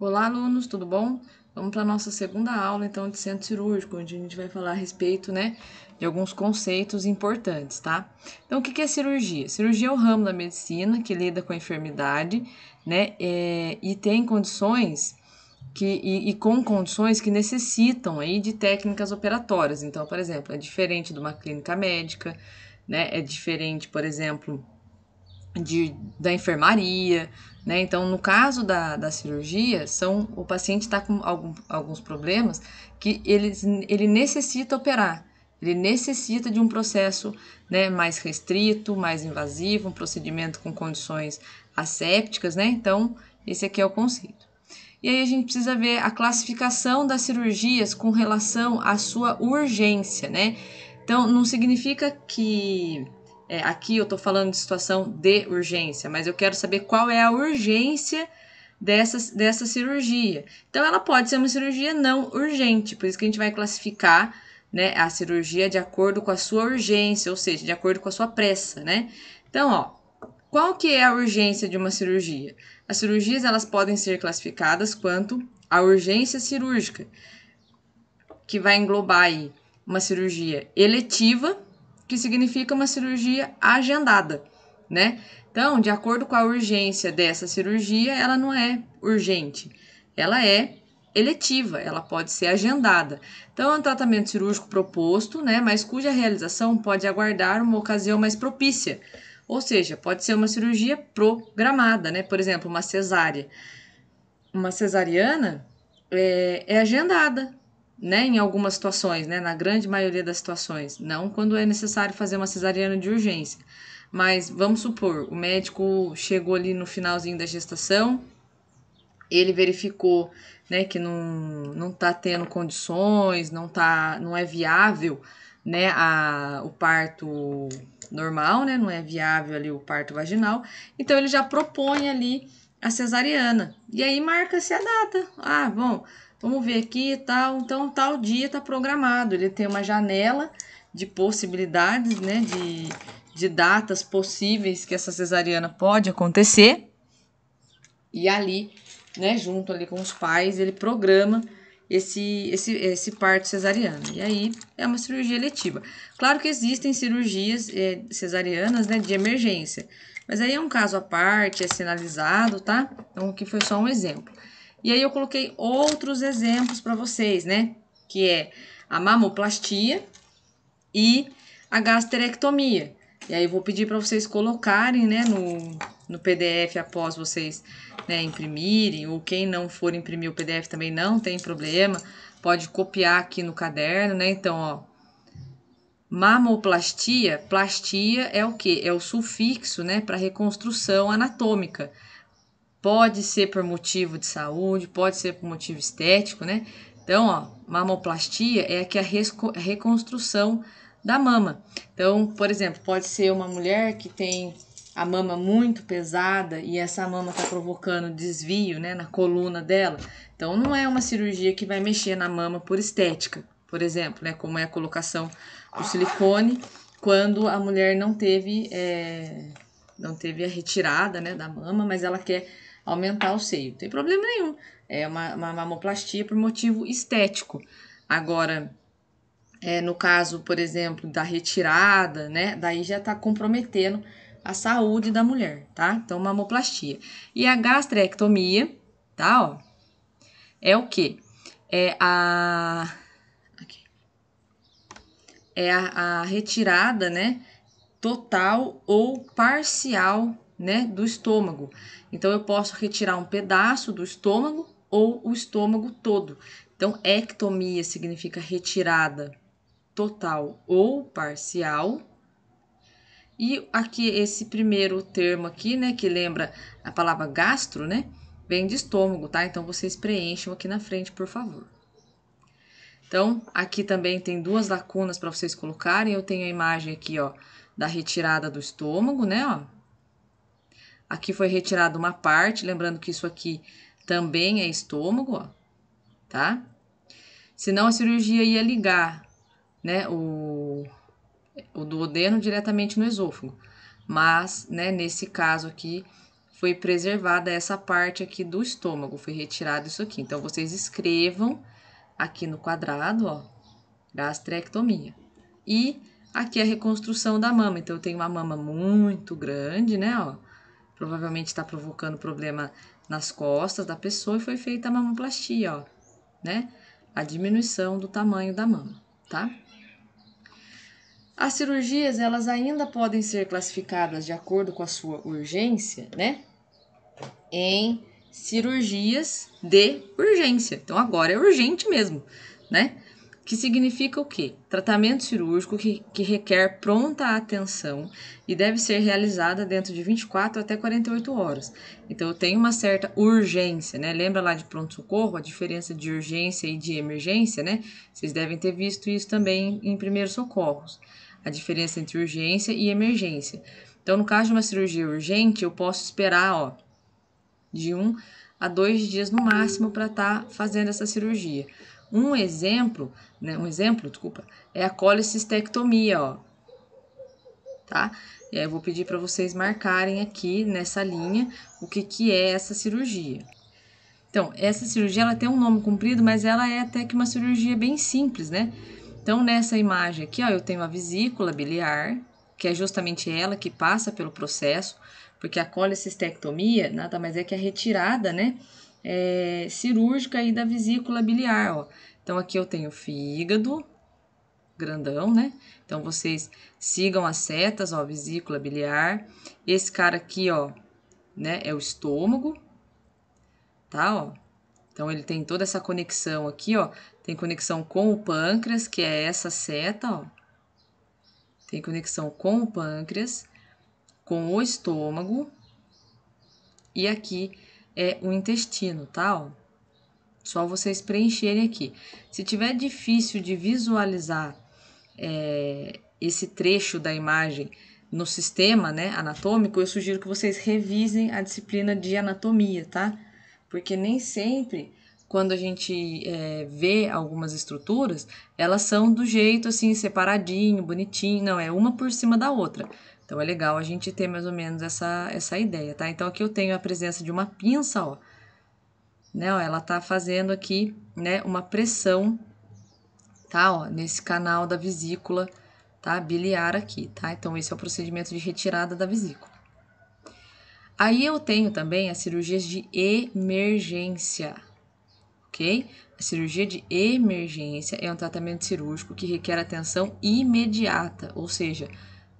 Olá, alunos, tudo bom? Vamos para a nossa segunda aula, então, de centro cirúrgico, onde a gente vai falar a respeito, né, de alguns conceitos importantes, tá? Então, o que é cirurgia? Cirurgia é o ramo da medicina que lida com a enfermidade, né, é, e tem condições que, e, e, com condições que necessitam aí de técnicas operatórias. Então, por exemplo, é diferente de uma clínica médica, né, é diferente, por exemplo, de, da enfermaria, né? Então, no caso da, da cirurgia, são o paciente está com algum, alguns problemas que ele, ele necessita operar, ele necessita de um processo né, mais restrito, mais invasivo, um procedimento com condições assépticas, né? Então, esse aqui é o conceito. E aí a gente precisa ver a classificação das cirurgias com relação à sua urgência, né? Então, não significa que é, aqui eu estou falando de situação de urgência, mas eu quero saber qual é a urgência dessa, dessa cirurgia. Então, ela pode ser uma cirurgia não urgente, por isso que a gente vai classificar né, a cirurgia de acordo com a sua urgência, ou seja, de acordo com a sua pressa, né? Então, ó, qual que é a urgência de uma cirurgia? As cirurgias, elas podem ser classificadas quanto à urgência cirúrgica, que vai englobar aí uma cirurgia eletiva, que significa uma cirurgia agendada, né? Então, de acordo com a urgência dessa cirurgia, ela não é urgente, ela é eletiva, ela pode ser agendada. Então, é um tratamento cirúrgico proposto, né, mas cuja realização pode aguardar uma ocasião mais propícia. Ou seja, pode ser uma cirurgia programada, né? Por exemplo, uma cesárea. Uma cesariana é, é agendada, né, em algumas situações, né, na grande maioria das situações, não quando é necessário fazer uma cesariana de urgência. Mas vamos supor, o médico chegou ali no finalzinho da gestação, ele verificou, né, que não não tá tendo condições, não tá não é viável, né, a, o parto normal, né, não é viável ali o parto vaginal. Então ele já propõe ali a cesariana. E aí marca-se a data. Ah, bom, Vamos ver aqui e tal. Então, tal dia está programado. Ele tem uma janela de possibilidades, né? De, de datas possíveis que essa cesariana pode acontecer. E ali, né, junto ali com os pais, ele programa esse, esse, esse parto cesariano. E aí é uma cirurgia letiva. Claro que existem cirurgias é, cesarianas né, de emergência, mas aí é um caso à parte, é sinalizado, tá? Então aqui foi só um exemplo. E aí eu coloquei outros exemplos para vocês, né? Que é a mamoplastia e a gastrectomia. E aí eu vou pedir para vocês colocarem, né, no, no PDF após vocês né, imprimirem, ou quem não for imprimir o PDF também não tem problema, pode copiar aqui no caderno, né? Então, ó, mamoplastia, plastia é o que? É o sufixo, né, para reconstrução anatômica. Pode ser por motivo de saúde, pode ser por motivo estético, né? Então, ó, mamoplastia é aqui é é a, reconstrução da mama. Então, por exemplo, pode ser uma mulher que tem a mama muito pesada e essa mama está provocando desvio né, na coluna dela. Então, não é uma cirurgia que vai mexer na mama por estética, por exemplo, né, como é a colocação do silicone quando a mulher não teve, é, não teve a retirada né, da mama, mas ela quer aumentar o seio. Não tem problema nenhum. É uma, uma mamoplastia por motivo estético. Agora, é, no caso, por exemplo, da retirada, né? Daí já está comprometendo a saúde da mulher, tá? Então, mamoplastia. E a gastrectomia, tá? Ó, é o que? É a. É a, a retirada, né? Total ou parcial né, do estômago. Então eu posso retirar um pedaço do estômago ou o estômago todo. Então ectomia significa retirada total ou parcial. E aqui esse primeiro termo aqui, né, que lembra a palavra gastro, né, vem de estômago, tá? Então vocês preencham aqui na frente, por favor. Então, aqui também tem duas lacunas para vocês colocarem. Eu tenho a imagem aqui, ó, da retirada do estômago, né, ó, Aqui foi retirada uma parte, lembrando que isso aqui também é estômago, ó, tá? Senão a cirurgia ia ligar, né, o, o duodeno diretamente no esôfago. Mas, né, nesse caso aqui, foi preservada essa parte aqui do estômago, foi retirado isso aqui. Então, vocês escrevam aqui no quadrado, ó, gastrectomia. E aqui é a reconstrução da mama. Então, eu tenho uma mama muito grande, né, ó, Provavelmente está provocando problema nas costas da pessoa e foi feita a mamoplastia, ó, né? A diminuição do tamanho da mama, tá? As cirurgias, elas ainda podem ser classificadas de acordo com a sua urgência, né? Em cirurgias de urgência. Então agora é urgente mesmo, né? que significa o quê? Tratamento cirúrgico que, que requer pronta atenção e deve ser realizada dentro de 24 até 48 horas. Então, eu tenho uma certa urgência, né? Lembra lá de pronto-socorro, a diferença de urgência e de emergência, né? Vocês devem ter visto isso também em primeiros socorros, a diferença entre urgência e emergência. Então, no caso de uma cirurgia urgente, eu posso esperar, ó, de um a dois dias no máximo para estar tá fazendo essa cirurgia. Um exemplo, né, um exemplo, desculpa, é a colicistectomia, ó. Tá? E aí eu vou pedir para vocês marcarem aqui nessa linha o que, que é essa cirurgia. Então, essa cirurgia ela tem um nome comprido, mas ela é até que uma cirurgia bem simples, né? Então, nessa imagem aqui, ó, eu tenho a vesícula biliar, que é justamente ela que passa pelo processo, porque a colecistectomia nada mais é que a retirada, né, é, cirúrgica aí da vesícula biliar. Ó. Então, aqui eu tenho fígado, grandão, né? Então, vocês sigam as setas, ó, vesícula biliar. Esse cara aqui, ó, né, é o estômago, tá, ó. Então, ele tem toda essa conexão aqui, ó. Tem conexão com o pâncreas, que é essa seta, ó. Tem conexão com o pâncreas, com o estômago. E aqui é o intestino, tá? Ó, só vocês preencherem aqui. Se tiver difícil de visualizar é, esse trecho da imagem no sistema né, anatômico, eu sugiro que vocês revisem a disciplina de anatomia, tá? Porque nem sempre quando a gente é, vê algumas estruturas, elas são do jeito assim, separadinho, bonitinho, não, é uma por cima da outra. Então é legal a gente ter mais ou menos essa, essa ideia, tá? Então aqui eu tenho a presença de uma pinça, ó. Né, ó, ela tá fazendo aqui, né, uma pressão, tá, ó, nesse canal da vesícula, tá, biliar aqui, tá? Então esse é o procedimento de retirada da vesícula. Aí eu tenho também as cirurgias de emergência, ok? A cirurgia de emergência é um tratamento cirúrgico que requer atenção imediata, ou seja,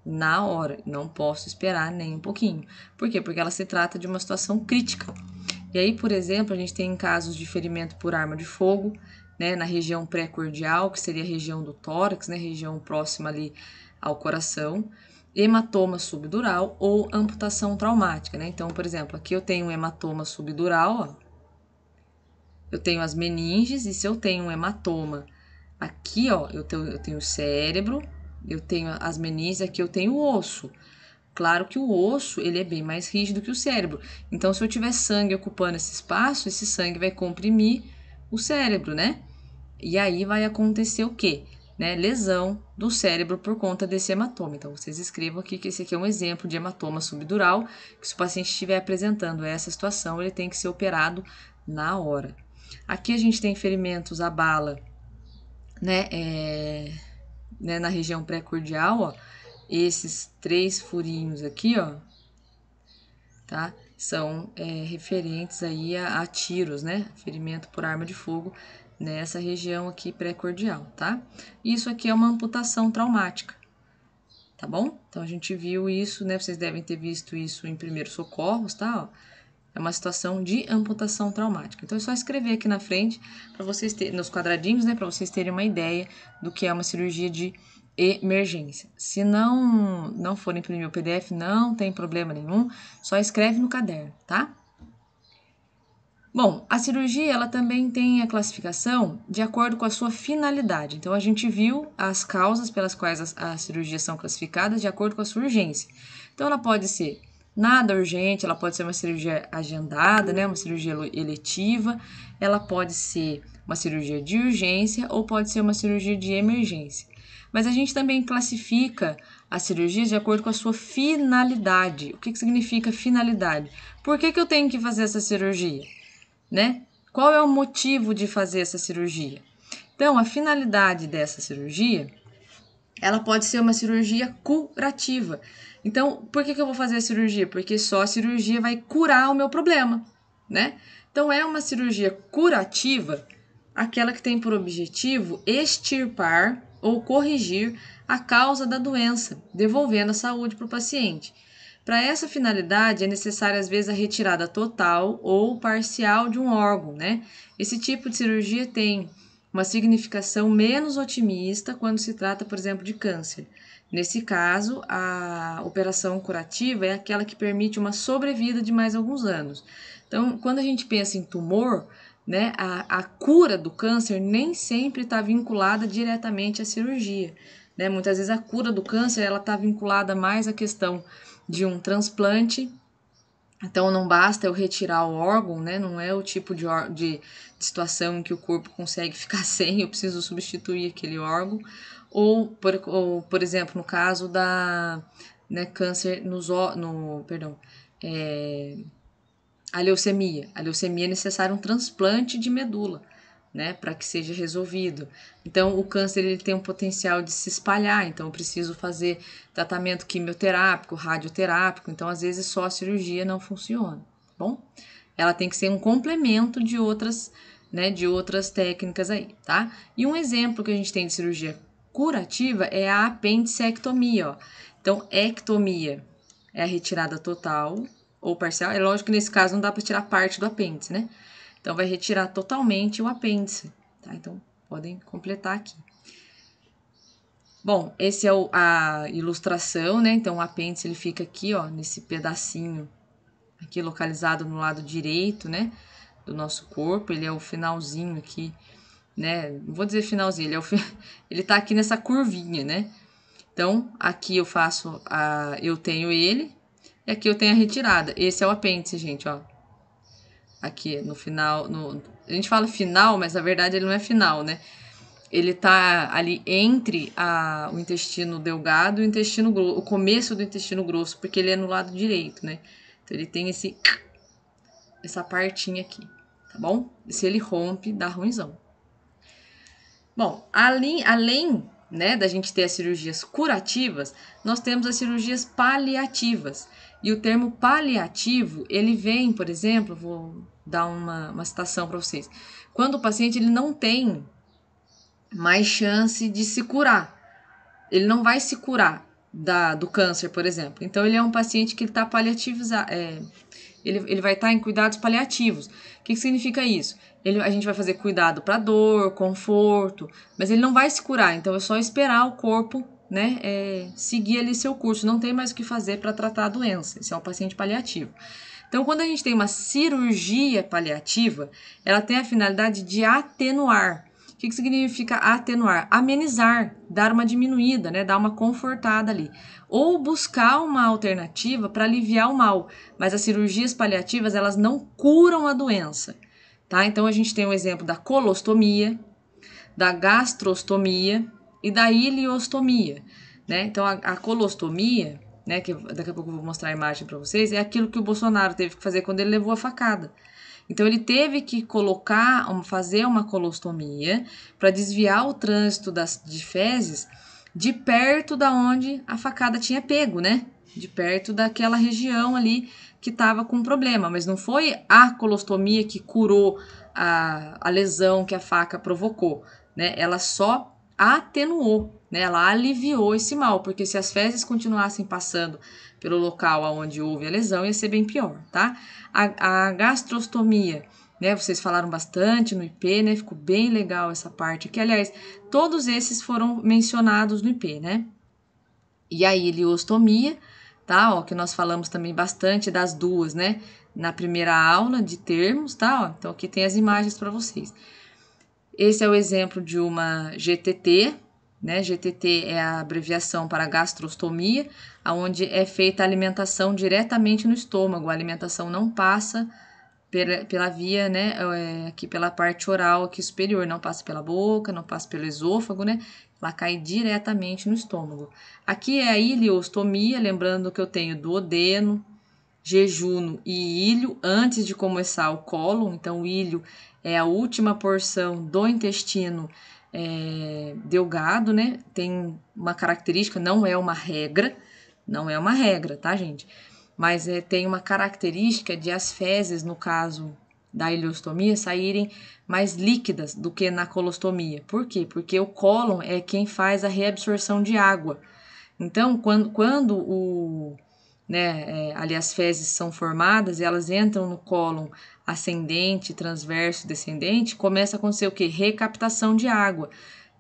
na hora. Não posso esperar nem um pouquinho. Por quê? Porque ela se trata de uma situação crítica. E aí, por exemplo, a gente tem casos de ferimento por arma de fogo, né, na região pré-cordial, que seria a região do tórax, né, região próxima ali ao coração, hematoma subdural ou amputação traumática, né? Então, por exemplo, aqui eu tenho um hematoma subdural, ó, eu tenho as meninges e se eu tenho um hematoma aqui, ó, eu tenho, eu tenho o cérebro, eu tenho as meninas aqui, eu tenho o osso. Claro que o osso ele é bem mais rígido que o cérebro. Então, se eu tiver sangue ocupando esse espaço, esse sangue vai comprimir o cérebro, né? E aí vai acontecer o quê? Né? Lesão do cérebro por conta desse hematoma. Então, vocês escrevam aqui que esse aqui é um exemplo de hematoma subdural, que se o paciente estiver apresentando essa situação, ele tem que ser operado na hora. Aqui a gente tem ferimentos à bala, né? É né, na região pré-cordial, ó, esses três furinhos aqui, ó, tá? São é, referentes aí a, a, tiros, né? Ferimento por arma de fogo nessa região aqui pré-cordial, tá? Isso aqui é uma amputação traumática, tá bom? Então, a gente viu isso, né? Vocês devem ter visto isso em primeiros socorros, tá? Ó, é uma situação de amputação traumática. Então é só escrever aqui na frente para vocês terem nos quadradinhos, né, para vocês terem uma ideia do que é uma cirurgia de emergência. Se não não for imprimir o PDF, não tem problema nenhum, só escreve no caderno, tá? Bom, a cirurgia ela também tem a classificação de acordo com a sua finalidade. Então a gente viu as causas pelas quais as, as cirurgias são classificadas de acordo com a sua urgência. Então ela pode ser nada urgente, ela pode ser uma cirurgia agendada, né, uma cirurgia eletiva, ela pode ser uma cirurgia de urgência ou pode ser uma cirurgia de emergência. Mas a gente também classifica as cirurgias de acordo com a sua finalidade. O que, que significa finalidade? Por que, que eu tenho que fazer essa cirurgia? Né? Qual é o motivo de fazer essa cirurgia? Então, a finalidade dessa cirurgia, ela pode ser uma cirurgia curativa. Então, por que, que eu vou fazer a cirurgia? Porque só a cirurgia vai curar o meu problema, né? Então, é uma cirurgia curativa, aquela que tem por objetivo extirpar ou corrigir a causa da doença, devolvendo a saúde para o paciente. Para essa finalidade, é necessária, às vezes, a retirada total ou parcial de um órgão, né? Esse tipo de cirurgia tem uma significação menos otimista quando se trata, por exemplo, de câncer. Nesse caso, a operação curativa é aquela que permite uma sobrevida de mais alguns anos. Então, quando a gente pensa em tumor, né, a, a cura do câncer nem sempre está vinculada diretamente à cirurgia. Né? Muitas vezes a cura do câncer ela está vinculada mais à questão de um transplante. Então, não basta eu retirar o órgão, né? Não é o tipo de, de situação em que o corpo consegue ficar sem, eu preciso substituir aquele órgão ou por, ou, por exemplo, no caso da né, câncer nos, no, perdão, é, a leucemia. A leucemia é necessário um transplante de medula. Né, para que seja resolvido. Então, o câncer ele tem um potencial de se espalhar, então eu preciso fazer tratamento quimioterápico, radioterápico, então às vezes só a cirurgia não funciona, tá bom? Ela tem que ser um complemento de outras, né, de outras técnicas aí, tá? E um exemplo que a gente tem de cirurgia curativa é a apendicectomia, ó. Então, ectomia é a retirada total ou parcial. É lógico que nesse caso não dá para tirar parte do apêndice, né? Então, vai retirar totalmente o apêndice, tá? Então, podem completar aqui. Bom, esse é o, a ilustração, né? Então, o apêndice ele fica aqui, ó, nesse pedacinho aqui localizado no lado direito, né, do nosso corpo. Ele é o finalzinho aqui né? Não vou dizer finalzinho, ele, é o, ele tá aqui nessa curvinha, né? Então, aqui eu faço a. Eu tenho ele, e aqui eu tenho a retirada. Esse é o apêndice, gente, ó. Aqui no final. No, a gente fala final, mas na verdade ele não é final, né? Ele tá ali entre a, o intestino delgado e o intestino grosso, o começo do intestino grosso, porque ele é no lado direito, né? Então ele tem esse essa partinha aqui, tá bom? E se ele rompe, dá ruimzão. Bom, além, além né, da gente ter as cirurgias curativas, nós temos as cirurgias paliativas. E o termo paliativo, ele vem, por exemplo, vou dar uma, uma citação para vocês. Quando o paciente ele não tem mais chance de se curar, ele não vai se curar da, do câncer, por exemplo. Então, ele é um paciente que está paliativizado, é, ele, ele vai estar tá em cuidados paliativos. O que, que significa isso? Ele, a gente vai fazer cuidado para dor, conforto, mas ele não vai se curar, então é só esperar o corpo né, é, seguir ali seu curso, não tem mais o que fazer para tratar a doença. Esse é um paciente paliativo. Então, quando a gente tem uma cirurgia paliativa, ela tem a finalidade de atenuar o que, que significa atenuar? Amenizar, dar uma diminuída, né? Dar uma confortada ali. Ou buscar uma alternativa para aliviar o mal. Mas as cirurgias paliativas, elas não curam a doença, tá? Então a gente tem o um exemplo da colostomia, da gastrostomia e da iliostomia, né? Então a, a colostomia, né, que daqui a pouco eu vou mostrar a imagem para vocês, é aquilo que o Bolsonaro teve que fazer quando ele levou a facada. Então ele teve que colocar, fazer uma colostomia para desviar o trânsito das de fezes de perto da onde a facada tinha pego, né? De perto daquela região ali que estava com problema, mas não foi a colostomia que curou a, a lesão que a faca provocou, né? Ela só atenuou, né? Ela aliviou esse mal, porque se as fezes continuassem passando pelo local onde houve a lesão, ia ser bem pior, tá? A, a gastrostomia, né? Vocês falaram bastante no IP, né? Ficou bem legal essa parte aqui. Aliás, todos esses foram mencionados no IP, né? E a iliostomia, tá? Ó, que nós falamos também bastante das duas, né? Na primeira aula de termos, tá? Ó, então aqui tem as imagens para vocês. Esse é o exemplo de uma GTT, né? GTT é a abreviação para gastrostomia onde é feita a alimentação diretamente no estômago. A alimentação não passa pela, pela via, né, é, aqui pela parte oral aqui superior, não passa pela boca, não passa pelo esôfago, né, ela cai diretamente no estômago. Aqui é a ileostomia, lembrando que eu tenho duodeno, jejuno e ilho antes de começar o cólon, então o ilho é a última porção do intestino é, delgado, né, tem uma característica, não é uma regra, não é uma regra, tá, gente? Mas é, tem uma característica de as fezes, no caso da ileostomia, saírem mais líquidas do que na colostomia. Por quê? Porque o cólon é quem faz a reabsorção de água. Então, quando, quando o, né, é, ali as fezes são formadas, elas entram no cólon ascendente, transverso, descendente, começa a acontecer o que? Recaptação de água.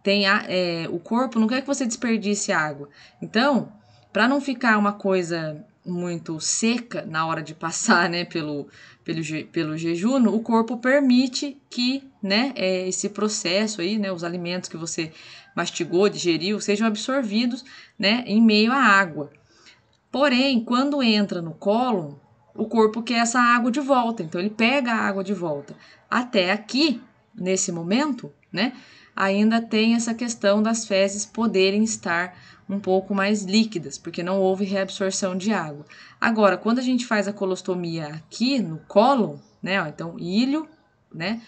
Tem a, é, o corpo não quer que você desperdice água. Então, para não ficar uma coisa muito seca na hora de passar né, pelo, pelo, pelo jejum, o corpo permite que né, é, esse processo aí, né, os alimentos que você mastigou, digeriu, sejam absorvidos né, em meio à água. Porém, quando entra no cólon, o corpo quer essa água de volta, então ele pega a água de volta. Até aqui, nesse momento, né, ainda tem essa questão das fezes poderem estar um pouco mais líquidas, porque não houve reabsorção de água. Agora, quando a gente faz a colostomia aqui no colo, né, ó, então ilho, né,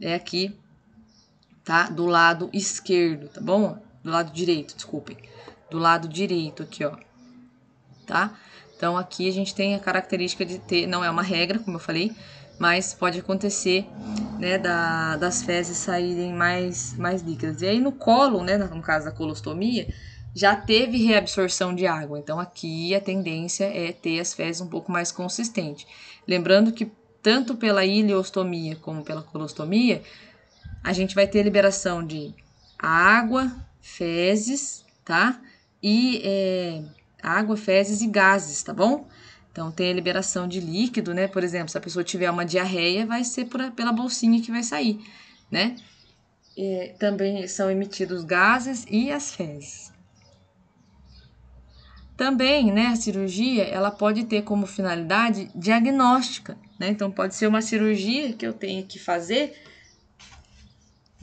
é aqui, tá, do lado esquerdo, tá bom? Do lado direito, desculpem, do lado direito aqui, ó, tá? Então, aqui a gente tem a característica de ter, não é uma regra, como eu falei, mas pode acontecer né, da, das fezes saírem mais, mais líquidas. E aí no colo, né, no caso da colostomia, já teve reabsorção de água, então aqui a tendência é ter as fezes um pouco mais consistente. Lembrando que tanto pela ileostomia como pela colostomia, a gente vai ter liberação de água, fezes, tá? E é, água, fezes e gases, tá bom? Então tem a liberação de líquido, né? Por exemplo, se a pessoa tiver uma diarreia, vai ser pela bolsinha que vai sair, né? E é, também são emitidos gases e as fezes. Também, né, a cirurgia, ela pode ter como finalidade diagnóstica, né? Então pode ser uma cirurgia que eu tenha que fazer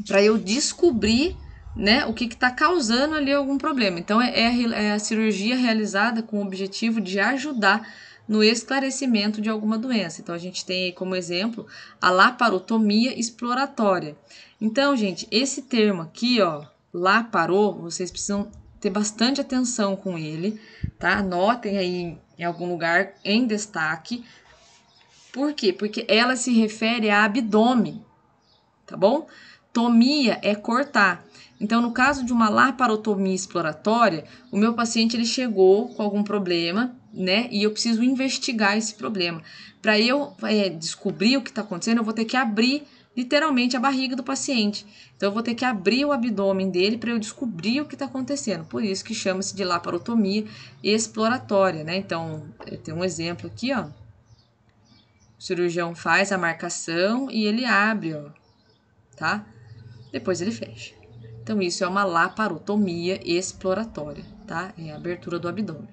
para eu descobrir né, o que está causando ali algum problema. Então, é, é, é, a cirurgia realizada com o objetivo de ajudar no esclarecimento de alguma doença. Então, a gente tem aí como exemplo a laparotomia exploratória. Então, gente, esse termo aqui, ó, laparou, vocês precisam ter bastante atenção com ele, tá? Anotem aí em algum lugar em destaque. Por quê? Porque ela se refere a abdômen, tá bom? Tomia é cortar. Então, no caso de uma laparotomia exploratória, o meu paciente ele chegou com algum problema né? E eu preciso investigar esse problema. Para eu é, descobrir o que está acontecendo, eu vou ter que abrir literalmente a barriga do paciente. Então eu vou ter que abrir o abdômen dele para eu descobrir o que está acontecendo. Por isso que chama-se de laparotomia exploratória, né? Então tem um exemplo aqui, ó. O cirurgião faz a marcação e ele abre, ó, tá? Depois ele fecha. Então isso é uma laparotomia exploratória, tá? É a abertura do abdômen.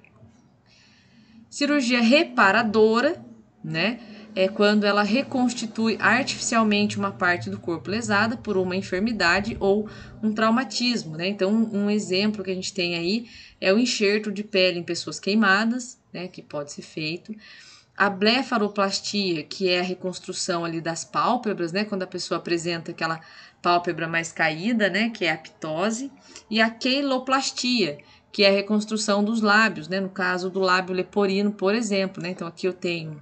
Cirurgia reparadora, né? É quando ela reconstitui artificialmente uma parte do corpo lesada por uma enfermidade ou um traumatismo, né? Então, um exemplo que a gente tem aí é o enxerto de pele em pessoas queimadas, né? Que pode ser feito. A blefaroplastia, que é a reconstrução ali das pálpebras, né? Quando a pessoa apresenta aquela pálpebra mais caída, né? Que é a ptose. E a queiloplastia, que é a reconstrução dos lábios, né? No caso do lábio leporino, por exemplo, né? Então aqui eu tenho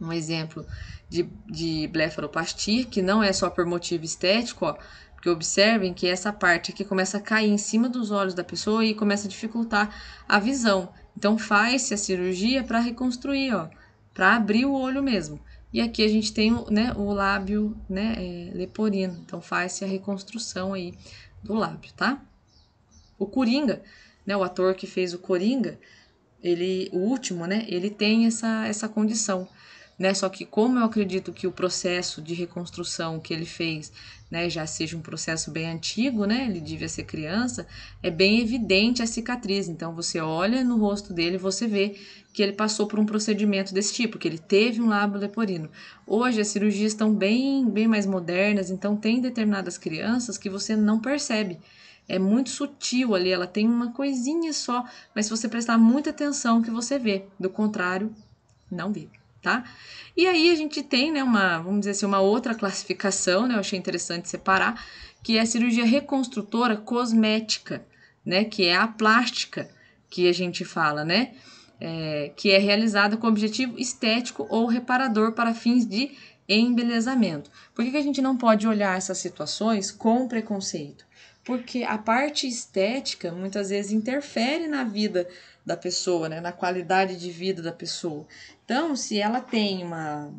um exemplo de, de blefaroplastia, que não é só por motivo estético, ó, porque observem que essa parte aqui começa a cair em cima dos olhos da pessoa e começa a dificultar a visão. Então faz-se a cirurgia para reconstruir, ó, para abrir o olho mesmo. E aqui a gente tem né, o lábio né, é, leporino, então faz-se a reconstrução aí do lábio, tá? O Coringa, né, o ator que fez o Coringa, ele, o último, né, ele tem essa, essa condição. Né? Só que como eu acredito que o processo de reconstrução que ele fez, né, já seja um processo bem antigo, né, ele devia ser criança, é bem evidente a cicatriz. Então você olha no rosto dele, você vê que ele passou por um procedimento desse tipo, que ele teve um lábio leporino. Hoje as cirurgias estão bem, bem mais modernas, então tem determinadas crianças que você não percebe é muito sutil ali, ela tem uma coisinha só, mas se você prestar muita atenção que você vê, do contrário, não vê, tá? E aí a gente tem, né, uma, vamos dizer assim, uma outra classificação, né, eu achei interessante separar, que é a cirurgia reconstrutora cosmética, né, que é a plástica que a gente fala, né? É, que é realizada com objetivo estético ou reparador para fins de embelezamento. Por que, que a gente não pode olhar essas situações com preconceito? porque a parte estética muitas vezes interfere na vida da pessoa, né? na qualidade de vida da pessoa. Então, se ela tem uma,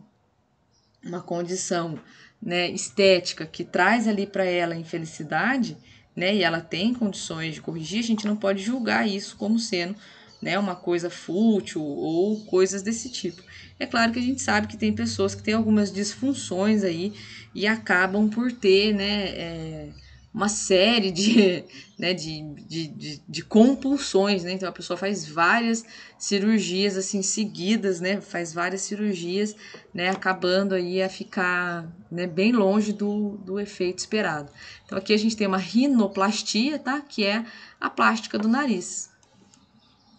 uma condição né, estética que traz ali para ela infelicidade, né, e ela tem condições de corrigir, a gente não pode julgar isso como sendo né, uma coisa fútil ou coisas desse tipo. É claro que a gente sabe que tem pessoas que têm algumas disfunções aí e acabam por ter, né, é, uma série de, né, de, de, de, de compulsões, né? Então a pessoa faz várias cirurgias assim seguidas, né? Faz várias cirurgias, né? Acabando aí a ficar né, bem longe do, do efeito esperado. Então aqui a gente tem uma rinoplastia, tá? Que é a plástica do nariz.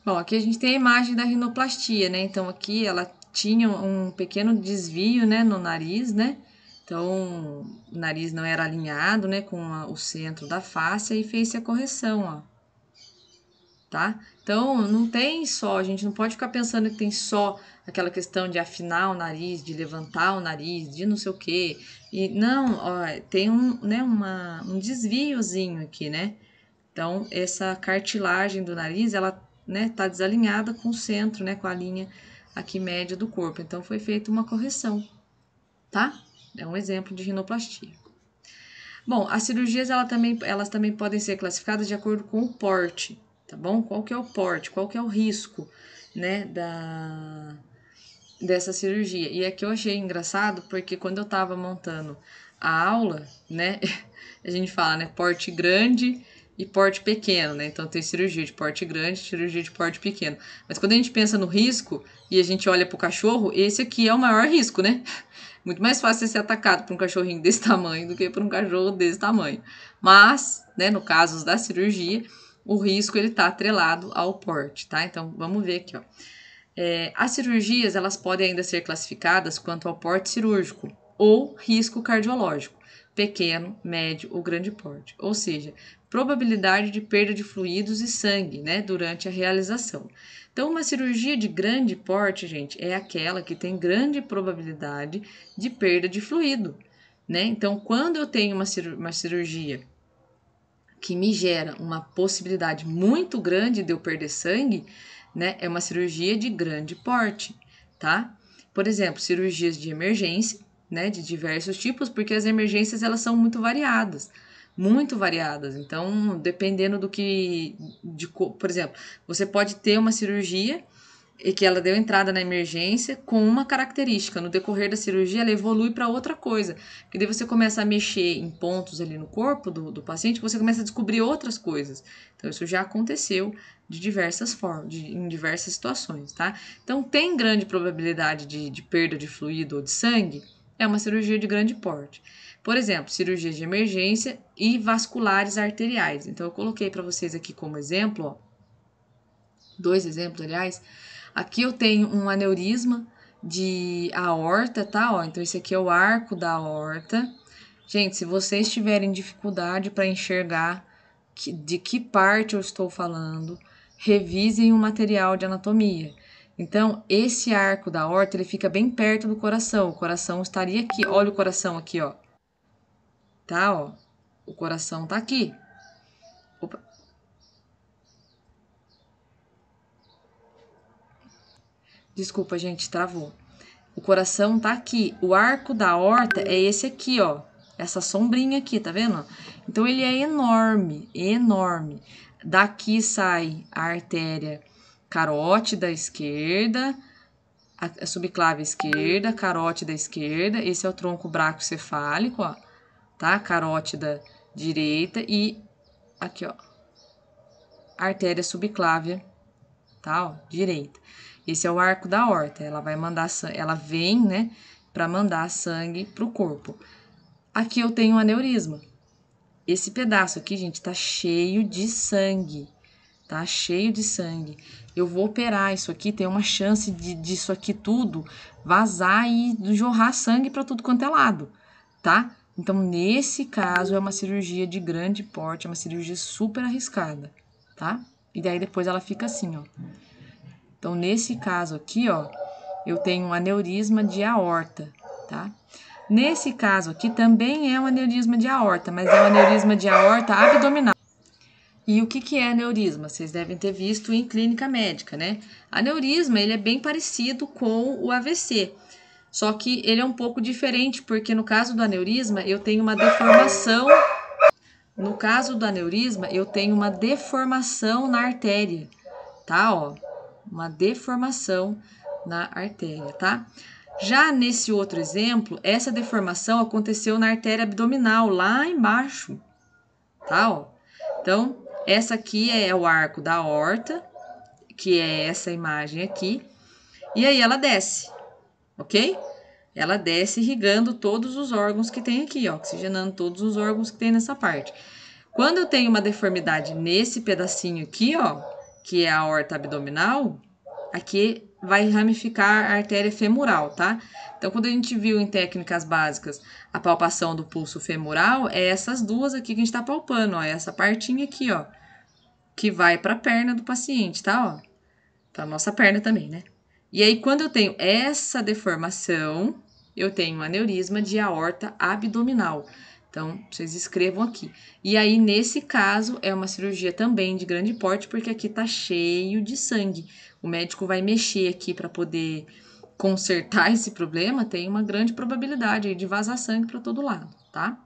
Bom, aqui a gente tem a imagem da rinoplastia, né? Então aqui ela tinha um pequeno desvio, né, no nariz, né? Então, o nariz não era alinhado, né, com a, o centro da face, aí fez-se a correção, ó. Tá? Então, não tem só, a gente não pode ficar pensando que tem só aquela questão de afinar o nariz, de levantar o nariz, de não sei o quê. E não, ó, tem um, né, uma, um desviozinho aqui, né? Então, essa cartilagem do nariz, ela né, tá desalinhada com o centro, né, com a linha aqui média do corpo. Então, foi feita uma correção, tá? É um exemplo de rinoplastia. Bom, as cirurgias ela também, elas também podem ser classificadas de acordo com o porte, tá bom? Qual que é o porte, qual que é o risco, né, da, dessa cirurgia. E é que eu achei engraçado porque quando eu estava montando a aula, né, a gente fala, né, porte grande e porte pequeno, né? Então tem cirurgia de porte grande, cirurgia de porte pequeno. Mas quando a gente pensa no risco e a gente olha para o cachorro, esse aqui é o maior risco, né? Muito mais fácil ser atacado por um cachorrinho desse tamanho do que por um cachorro desse tamanho. Mas, né, no caso da cirurgia, o risco ele está atrelado ao porte, tá? Então, vamos ver aqui, ó. É, as cirurgias elas podem ainda ser classificadas quanto ao porte cirúrgico ou risco cardiológico, pequeno, médio ou grande porte. Ou seja, probabilidade de perda de fluidos e sangue né, durante a realização. Então, uma cirurgia de grande porte, gente, é aquela que tem grande probabilidade de perda de fluido. Né? Então, quando eu tenho uma, cir uma cirurgia que me gera uma possibilidade muito grande de eu perder sangue, né, é uma cirurgia de grande porte, tá? Por exemplo, cirurgias de emergência, né, de diversos tipos, porque as emergências elas são muito variadas muito variadas. Então, dependendo do que. De, por exemplo, você pode ter uma cirurgia e que ela deu entrada na emergência com uma característica. No decorrer da cirurgia, ela evolui para outra coisa. Porque daí você começa a mexer em pontos ali no corpo do, do paciente, você começa a descobrir outras coisas. Então, isso já aconteceu de diversas formas, de, em diversas situações, tá? Então, tem grande probabilidade de, de perda de fluido ou de sangue? É uma cirurgia de grande porte. Por exemplo, cirurgias de emergência e vasculares arteriais. Então, eu coloquei para vocês aqui como exemplo, ó, dois exemplos, aliás. Aqui eu tenho um aneurisma de aorta, tá? Ó, então, esse aqui é o arco da aorta. Gente, se vocês tiverem dificuldade para enxergar que, de que parte eu estou falando, revisem o material de anatomia. Então, esse arco da aorta, ele fica bem perto do coração. O coração estaria aqui. Olha o coração aqui, ó. Tá, ó. O coração tá aqui. Opa. Desculpa, gente, travou. O coração tá aqui. O arco da horta é esse aqui, ó. Essa sombrinha aqui, tá vendo? Então, ele é enorme, enorme. Daqui sai a artéria carótida esquerda, a subclave esquerda, carótida esquerda. Esse é o tronco braco cefálico, ó tá? Carótida direita e aqui, ó, artéria subclávia, tá? Ó, direita. Esse é o arco da horta. Ela vai mandar ela vem, né, para mandar sangue pro corpo. Aqui eu tenho um aneurisma. Esse pedaço aqui, gente, tá cheio de sangue, tá cheio de sangue. Eu vou operar isso aqui, tem uma chance de disso aqui tudo vazar e jorrar sangue para tudo quanto é lado, tá? Então, nesse caso, é uma cirurgia de grande porte, é uma cirurgia super arriscada, tá? E daí depois ela fica assim, ó. Então, nesse caso aqui, ó, eu tenho um aneurisma de aorta, tá? Nesse caso aqui também é um aneurisma de aorta, mas é um aneurisma de aorta abdominal. E o que, que é aneurisma? Vocês devem ter visto em clínica médica, né? Aneurisma, ele é bem parecido com o AVC. Só que ele é um pouco diferente, porque no caso do aneurisma, eu tenho uma deformação. No caso do aneurisma, eu tenho uma deformação na artéria, tá? Ó, uma deformação na artéria, tá? Já nesse outro exemplo, essa deformação aconteceu na artéria abdominal, lá embaixo, tá? Ó. Então, essa aqui é o arco da horta, que é essa imagem aqui, e aí ela desce ok? Ela desce irrigando todos os órgãos que tem aqui, ó, oxigenando todos os órgãos que tem nessa parte. Quando eu tenho uma deformidade nesse pedacinho aqui, ó, que é a horta abdominal, aqui vai ramificar a artéria femoral, tá? Então, quando a gente viu em técnicas básicas a palpação do pulso femoral, é essas duas aqui que a gente tá palpando, ó, é essa partinha aqui, ó, que vai para a perna do paciente, tá, ó? Para nossa perna também, né? E aí, quando eu tenho essa deformação, eu tenho um aneurisma de aorta abdominal. Então, vocês escrevam aqui. E aí, nesse caso, é uma cirurgia também de grande porte, porque aqui tá cheio de sangue. O médico vai mexer aqui para poder consertar esse problema, tem uma grande probabilidade de vazar sangue para todo lado, tá?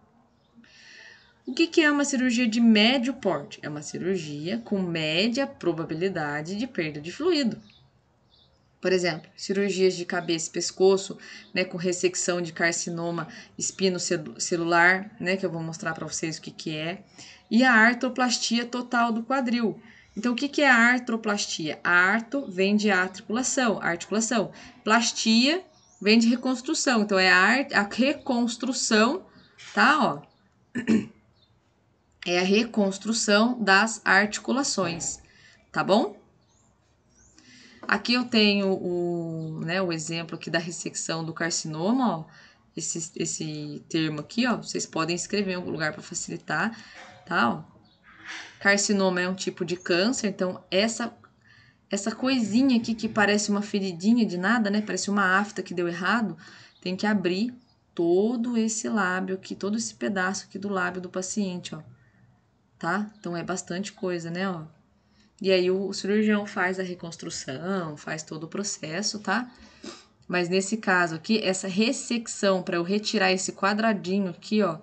O que, que é uma cirurgia de médio porte? É uma cirurgia com média probabilidade de perda de fluido. Por exemplo, cirurgias de cabeça e pescoço, né, com ressecção de carcinoma espinocelular, né, que eu vou mostrar para vocês o que, que é, e a artroplastia total do quadril. Então, o que, que é a artroplastia? A arto vem de articulação, articulação. Plastia vem de reconstrução, então é a, a reconstrução, tá, ó. É a reconstrução das articulações, tá bom? Aqui eu tenho o, né, o exemplo aqui da ressecção do carcinoma, ó, esse, esse termo aqui, ó, vocês podem escrever em algum lugar para facilitar, tá? Ó. Carcinoma é um tipo de câncer, então essa essa coisinha aqui que parece uma feridinha de nada, né? Parece uma afta que deu errado, tem que abrir todo esse lábio aqui, todo esse pedaço aqui do lábio do paciente, ó. Tá? Então é bastante coisa, né, ó. E aí o cirurgião faz a reconstrução, faz todo o processo, tá? Mas nesse caso aqui, essa ressecção para eu retirar esse quadradinho aqui, ó,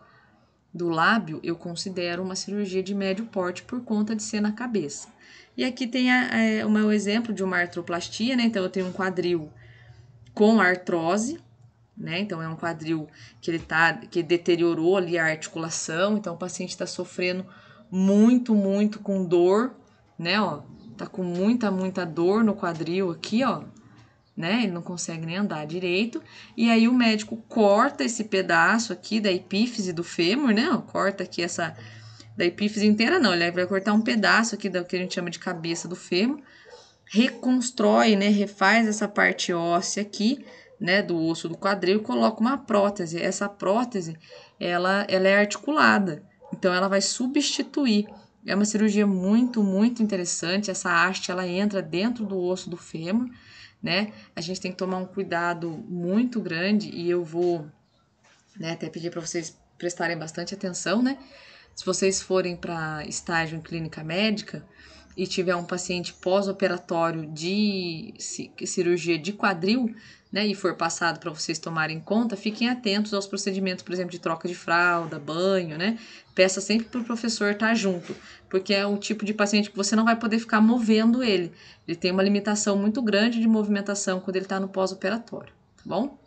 do lábio, eu considero uma cirurgia de médio porte por conta de ser na cabeça. E aqui tem a, é, o meu exemplo de uma artroplastia, né? Então, eu tenho um quadril com artrose, né? Então, é um quadril que ele tá, que deteriorou ali a articulação, então o paciente está sofrendo muito, muito com dor, né, ó, tá com muita, muita dor no quadril aqui, ó, né? Ele não consegue nem andar direito. E aí o médico corta esse pedaço aqui da epífise do fêmur, né? Ó, corta aqui essa da epífise inteira não, ele vai cortar um pedaço aqui do que a gente chama de cabeça do fêmur, reconstrói, né, refaz essa parte óssea aqui, né, do osso do quadril e coloca uma prótese. Essa prótese, ela, ela é articulada, então ela vai substituir é uma cirurgia muito, muito interessante. Essa haste ela entra dentro do osso do fêmur, né? A gente tem que tomar um cuidado muito grande e eu vou, né, até pedir para vocês prestarem bastante atenção, né? Se vocês forem para estágio em clínica médica, e tiver um paciente pós-operatório de cirurgia de quadril, né, e for passado para vocês tomarem conta, fiquem atentos aos procedimentos, por exemplo, de troca de fralda, banho, né? Peça sempre para o professor estar tá junto, porque é um tipo de paciente que você não vai poder ficar movendo ele. Ele tem uma limitação muito grande de movimentação quando ele está no pós-operatório, tá bom?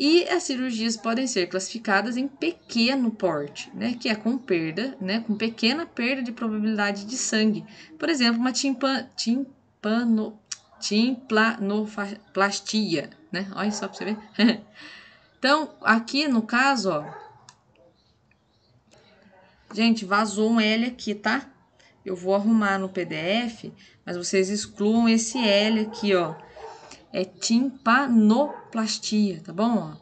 E as cirurgias podem ser classificadas em pequeno porte, né, que é com perda, né, com pequena perda de probabilidade de sangue. Por exemplo, uma timpan, timpano, timplanoplastia, né? Olha só para você ver. então, aqui no caso, ó, gente, vazou um L aqui, tá? Eu vou arrumar no PDF, mas vocês excluam esse L aqui, ó é timpanoplastia, tá bom?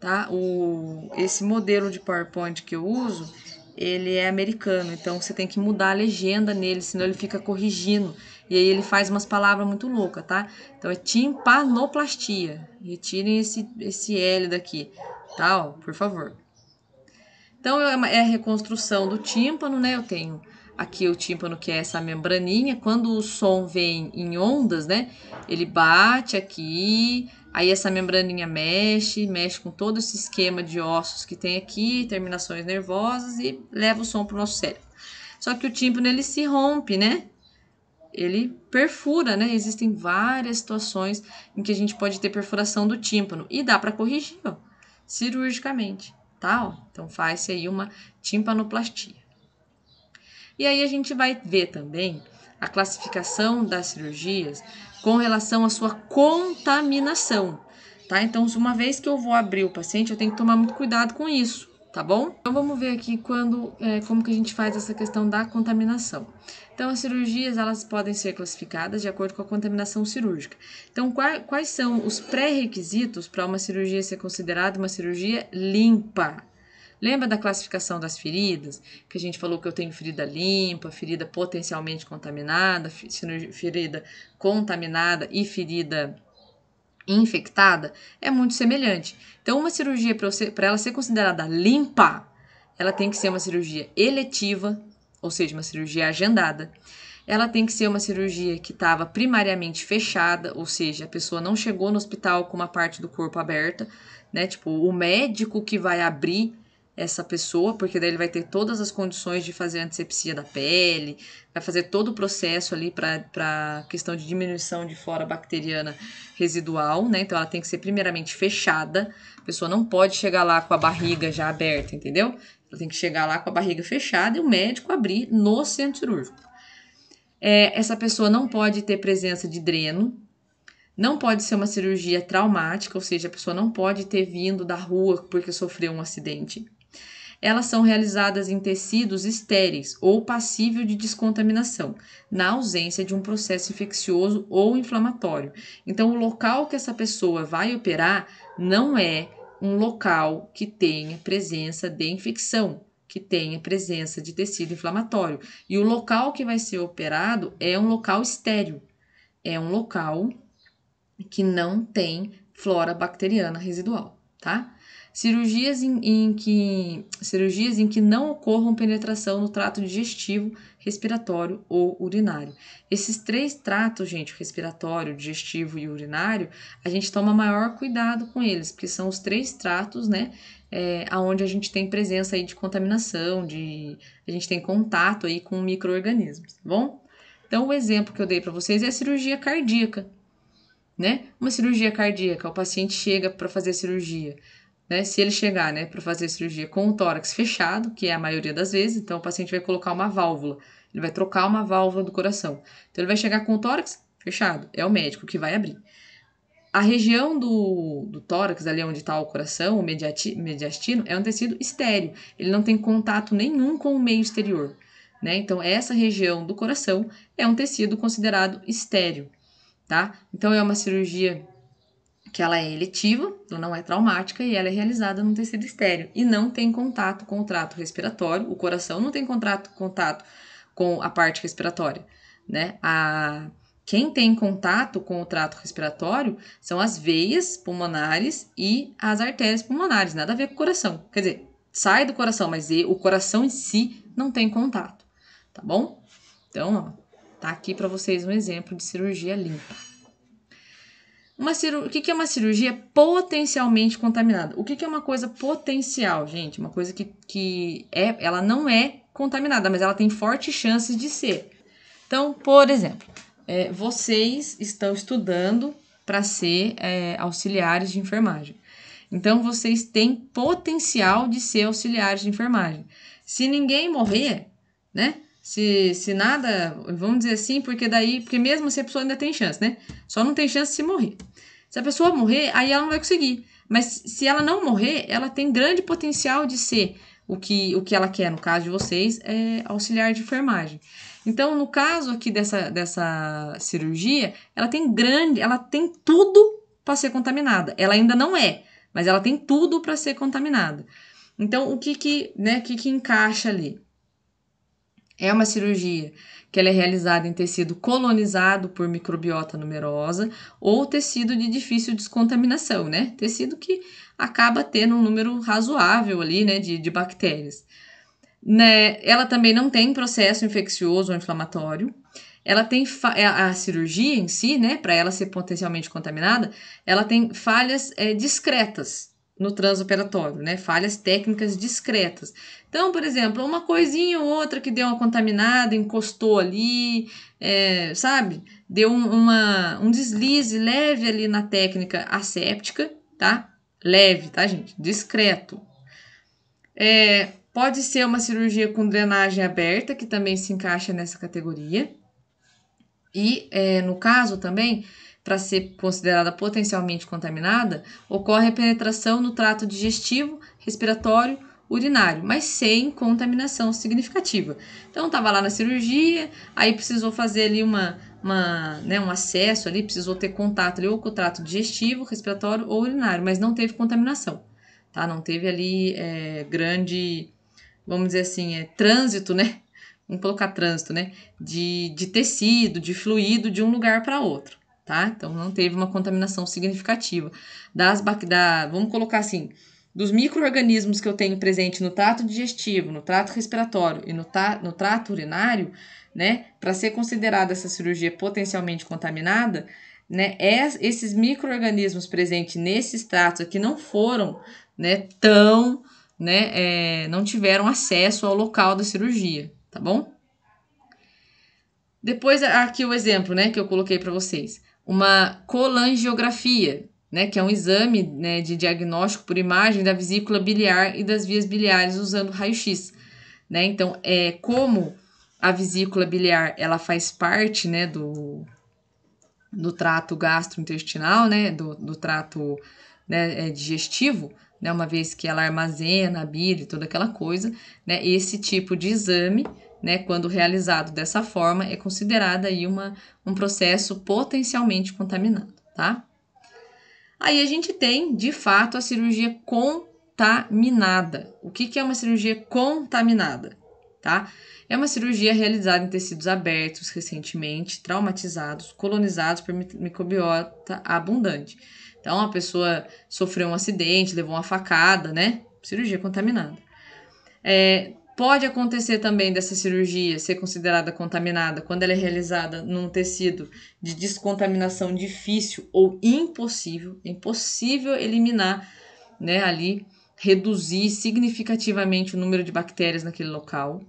Tá? O, esse modelo de PowerPoint que eu uso, ele é americano, então você tem que mudar a legenda nele, senão ele fica corrigindo. E aí ele faz umas palavras muito loucas, tá? Então é timpanoplastia. Retirem esse, esse L daqui, tá? Ó, por favor. Então é, é a reconstrução do tímpano, né? Eu tenho Aqui o tímpano, que é essa membraninha, quando o som vem em ondas, né? Ele bate aqui, aí essa membraninha mexe, mexe com todo esse esquema de ossos que tem aqui, terminações nervosas e leva o som para o nosso cérebro. Só que o tímpano ele se rompe, né? Ele perfura, né? Existem várias situações em que a gente pode ter perfuração do tímpano e dá para corrigir, ó, cirurgicamente, tá? Ó, então faz aí uma timpanoplastia. E aí a gente vai ver também a classificação das cirurgias com relação à sua contaminação, tá? Então, uma vez que eu vou abrir o paciente, eu tenho que tomar muito cuidado com isso, tá bom? Então, vamos ver aqui quando, é, como que a gente faz essa questão da contaminação. Então, as cirurgias, elas podem ser classificadas de acordo com a contaminação cirúrgica. Então, quais, quais são os pré-requisitos para uma cirurgia ser considerada uma cirurgia limpa? Lembra da classificação das feridas? Que a gente falou que eu tenho ferida limpa, ferida potencialmente contaminada, ferida contaminada e ferida infectada? É muito semelhante. Então, uma cirurgia, para ela ser considerada limpa, ela tem que ser uma cirurgia eletiva, ou seja, uma cirurgia agendada. Ela tem que ser uma cirurgia que estava primariamente fechada, ou seja, a pessoa não chegou no hospital com uma parte do corpo aberta, né? Tipo, o médico que vai abrir essa pessoa, porque daí ele vai ter todas as condições de fazer antisepsia da pele, vai fazer todo o processo ali para questão de diminuição de flora bacteriana residual, né? Então ela tem que ser primeiramente fechada, a pessoa não pode chegar lá com a barriga já aberta, entendeu? Ela tem que chegar lá com a barriga fechada e o médico abrir no centro cirúrgico. É, essa pessoa não pode ter presença de dreno, não pode ser uma cirurgia traumática, ou seja, a pessoa não pode ter vindo da rua porque sofreu um acidente elas são realizadas em tecidos estéreis ou passível de descontaminação, na ausência de um processo infeccioso ou inflamatório. Então, o local que essa pessoa vai operar não é um local que tenha presença de infecção, que tenha presença de tecido inflamatório. E o local que vai ser operado é um local estéreo, é um local que não tem flora bacteriana residual, tá? cirurgias em, em, que, cirurgias em que não ocorram penetração no trato digestivo, respiratório ou urinário. Esses três tratos, gente, respiratório, digestivo e urinário, a gente toma maior cuidado com eles, porque são os três tratos, né, é, aonde a gente tem presença aí de contaminação, de a gente tem contato aí com microorganismos, tá bom? Então, o exemplo que eu dei para vocês é a cirurgia cardíaca, né? Uma cirurgia cardíaca, o paciente chega para fazer cirurgia né, se ele chegar né, para fazer a cirurgia com o tórax fechado, que é a maioria das vezes, então o paciente vai colocar uma válvula, ele vai trocar uma válvula do coração. Então ele vai chegar com o tórax fechado, é o médico que vai abrir. A região do, do tórax, ali onde está o coração, o mediati, mediastino, é um tecido estéreo, ele não tem contato nenhum com o meio exterior. Né? Então, essa região do coração é um tecido considerado estéreo, tá? Então, é uma cirurgia que ela é eletiva, ela não é traumática e ela é realizada no tecido estéreo e não tem contato com o trato respiratório, o coração não tem contato com a parte respiratória, né? A quem tem contato com o trato respiratório são as veias pulmonares e as artérias pulmonares, nada a ver com o coração. Quer dizer, sai do coração, mas o coração em si não tem contato, tá bom? Então, ó, tá aqui para vocês um exemplo de cirurgia limpa. Uma cirurgia, O que, é uma cirurgia potencialmente contaminada? O que, que é uma coisa potencial, gente? Uma coisa que, que é, ela não é contaminada, mas ela tem fortes chances de ser. Então, por exemplo, é, vocês estão estudando para ser é, auxiliares de enfermagem. Então, vocês têm potencial de ser auxiliares de enfermagem. Se ninguém morrer, né? se, se nada, vamos dizer assim, porque daí, porque mesmo se a pessoa ainda tem chance, né? Só não tem chance se morrer. Se a pessoa morrer, aí ela não vai conseguir. Mas se ela não morrer, ela tem grande potencial de ser o que, o que ela quer, no caso de vocês, é auxiliar de enfermagem. Então, no caso aqui dessa, dessa cirurgia, ela tem grande, ela tem tudo para ser contaminada. Ela ainda não é, mas ela tem tudo para ser contaminada. Então, o que que, né, que que encaixa ali? É uma cirurgia que ela é realizada em tecido colonizado por microbiota numerosa ou tecido de difícil descontaminação, né? Tecido que acaba tendo um número razoável ali, né, de, de bactérias. Né? Ela também não tem processo infeccioso ou inflamatório. Ela tem é, a cirurgia em si, né, para ela ser potencialmente contaminada, ela tem falhas é, discretas, no transoperatório, né? Falhas técnicas discretas. Então, por exemplo, uma coisinha ou outra que deu uma contaminada, encostou ali, é, sabe? Deu uma, um deslize leve ali na técnica asséptica, tá? Leve, tá, gente? Discreto. É, pode ser uma cirurgia com drenagem aberta, que também se encaixa nessa categoria. E, é, no caso também, para ser considerada potencialmente contaminada, ocorre a penetração no trato digestivo, respiratório, urinário, mas sem contaminação significativa. Então estava lá na cirurgia, aí precisou fazer ali uma, uma, né, um acesso ali, precisou ter contato ali ou com o trato digestivo, respiratório ou urinário, mas não teve contaminação, tá? Não teve ali é, grande, vamos dizer assim, é, trânsito, né? Vamos colocar trânsito, né? De, de tecido, de fluido de um lugar para outro tá? Então não teve uma contaminação significativa. Das da, vamos colocar assim, dos microorganismos que eu tenho presente no trato digestivo, no trato respiratório e no, no trato urinário, né, para ser considerada essa cirurgia potencialmente contaminada, né, esses microorganismos presentes nesses tratos aqui não foram, né, tão, né, é, não tiveram acesso ao local da cirurgia, tá bom? Depois aqui o exemplo, né, que eu coloquei para vocês uma colangiografia, né, que é um exame né, de diagnóstico por imagem da vesícula biliar e das vias biliares usando raio-x. Né? Então, é como a vesícula biliar ela faz parte né, do, do trato gastrointestinal, né, do, do trato né, é, digestivo, né, uma vez que ela armazena a bile, e toda aquela coisa, né, esse tipo de exame né, quando realizado dessa forma, é considerada aí uma, um processo potencialmente contaminado, tá? Aí a gente tem, de fato, a cirurgia contaminada. O que, que é uma cirurgia contaminada? Tá? É uma cirurgia realizada em tecidos abertos, recentemente traumatizados, colonizados por microbiota abundante. Então, a pessoa sofreu um acidente, levou uma facada, né? Cirurgia contaminada. É, Pode acontecer também dessa cirurgia ser considerada contaminada quando ela é realizada num tecido de descontaminação difícil ou impossível, impossível eliminar, né, ali reduzir significativamente o número de bactérias naquele local.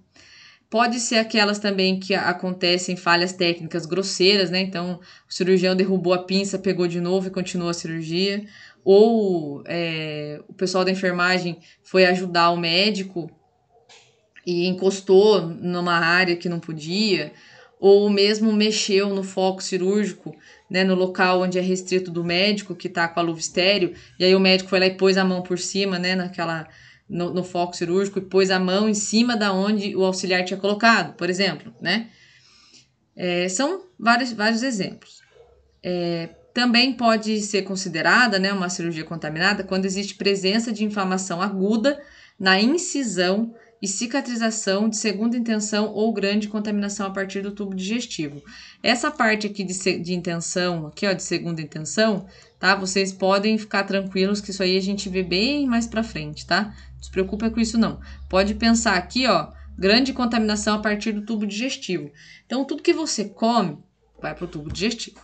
Pode ser aquelas também que acontecem falhas técnicas grosseiras, né? Então, o cirurgião derrubou a pinça, pegou de novo e continuou a cirurgia. Ou é, o pessoal da enfermagem foi ajudar o médico e encostou numa área que não podia, ou mesmo mexeu no foco cirúrgico, né, no local onde é restrito do médico que está com a luva estéreo, e aí o médico foi lá e pôs a mão por cima, né, naquela no, no foco cirúrgico e pôs a mão em cima da onde o auxiliar tinha colocado, por exemplo, né? É, são vários, vários exemplos. É, também pode ser considerada né, uma cirurgia contaminada quando existe presença de inflamação aguda na incisão e cicatrização de segunda intenção ou grande contaminação a partir do tubo digestivo. Essa parte aqui de, de intenção, aqui ó, de segunda intenção, tá? Vocês podem ficar tranquilos que isso aí a gente vê bem mais pra frente, tá? Não se preocupa com isso não. Pode pensar aqui, ó, grande contaminação a partir do tubo digestivo. Então, tudo que você come vai pro tubo digestivo,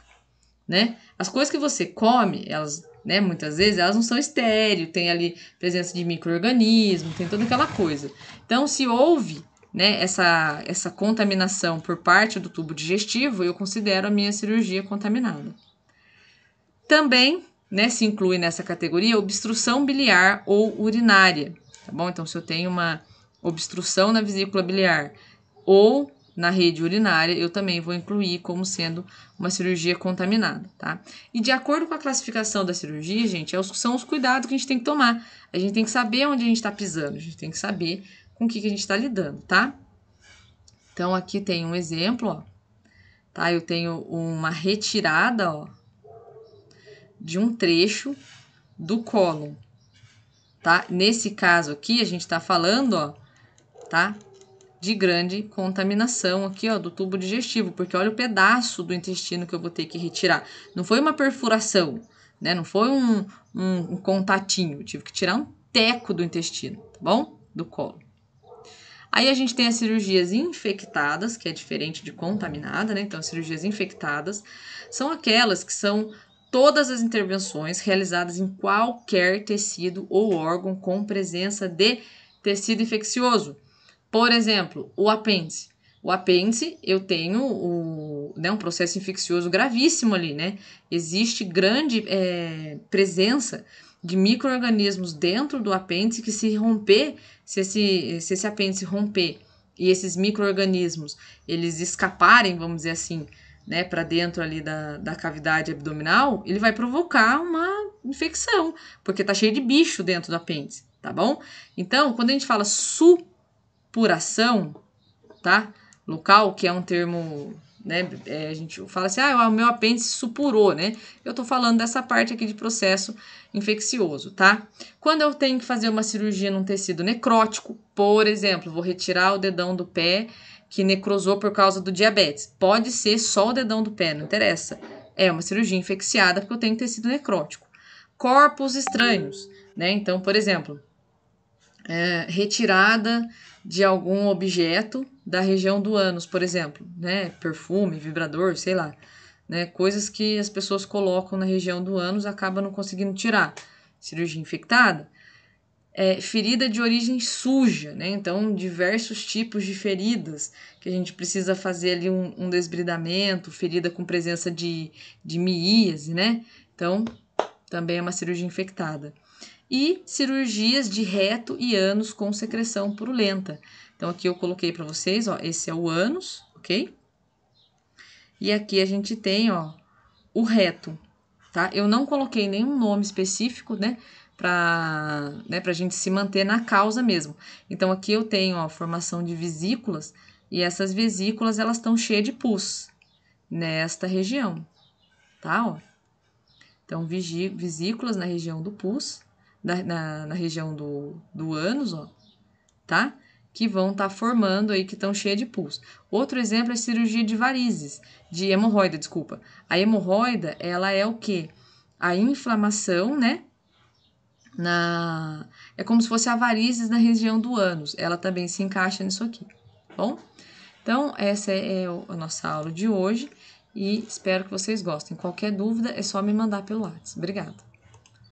né? As coisas que você come, elas né? Muitas vezes elas não são estéreo, tem ali presença de microorganismo, tem toda aquela coisa. Então, se houve né, essa, essa contaminação por parte do tubo digestivo, eu considero a minha cirurgia contaminada. Também né, se inclui nessa categoria obstrução biliar ou urinária, tá bom? Então, se eu tenho uma obstrução na vesícula biliar ou na rede urinária, eu também vou incluir como sendo uma cirurgia contaminada, tá? E de acordo com a classificação da cirurgia, gente, é são os cuidados que a gente tem que tomar. A gente tem que saber onde a gente está pisando, a gente tem que saber com o que, que a gente está lidando, tá? Então, aqui tem um exemplo, ó, tá? Eu tenho uma retirada, ó, de um trecho do colo, tá? Nesse caso aqui, a gente está falando, ó, tá? de grande contaminação aqui, ó, do tubo digestivo, porque olha o pedaço do intestino que eu vou ter que retirar. Não foi uma perfuração, né? Não foi um, um, um contatinho, eu tive que tirar um teco do intestino, tá bom? Do colo. Aí a gente tem as cirurgias infectadas, que é diferente de contaminada, né? Então, cirurgias infectadas são aquelas que são todas as intervenções realizadas em qualquer tecido ou órgão com presença de tecido infeccioso. Por exemplo, o apêndice. O apêndice, eu tenho o, né, um processo infeccioso gravíssimo ali, né? Existe grande é, presença de micro-organismos dentro do apêndice que se romper, se esse, se esse apêndice romper e esses micro-organismos, eles escaparem, vamos dizer assim, né, para dentro ali da, da cavidade abdominal, ele vai provocar uma infecção, porque tá cheio de bicho dentro do apêndice, tá bom? Então, quando a gente fala su apuração, tá? Local, que é um termo, né? É, a gente fala assim, ah, o meu apêndice supurou, né? Eu tô falando dessa parte aqui de processo infeccioso, tá? Quando eu tenho que fazer uma cirurgia num tecido necrótico, por exemplo, vou retirar o dedão do pé que necrosou por causa do diabetes. Pode ser só o dedão do pé, não interessa. É uma cirurgia infecciada porque eu tenho tecido necrótico. Corpos estranhos, né? Então, por exemplo, é, retirada de algum objeto da região do ânus, por exemplo, né? Perfume, vibrador, sei lá, né? Coisas que as pessoas colocam na região do ânus acabam não conseguindo tirar. Cirurgia infectada, é, ferida de origem suja, né? Então, diversos tipos de feridas que a gente precisa fazer ali um, um desbridamento, ferida com presença de, de miíase, né? Então, também é uma cirurgia infectada e cirurgias de reto e ânus com secreção purulenta. Então aqui eu coloquei para vocês, ó, esse é o ânus, ok? E aqui a gente tem, ó, o reto, tá? Eu não coloquei nenhum nome específico, né? Pra, né, pra gente se manter na causa mesmo. Então, aqui eu tenho, ó, formação de vesículas, e essas vesículas, elas estão cheias de pus nesta região, tá? Ó. Então, vesículas na região do pus da, na, na, região do, do ânus, ó, tá? Que vão estar tá formando aí, que estão cheias de pus. Outro exemplo é cirurgia de varizes, de hemorroida, desculpa. A hemorroida, ela é o quê? A inflamação, né? Na... É como se fosse a varizes na região do ânus. Ela também se encaixa nisso aqui, bom? Então, essa é a nossa aula de hoje e espero que vocês gostem. Qualquer dúvida é só me mandar pelo WhatsApp. Obrigada.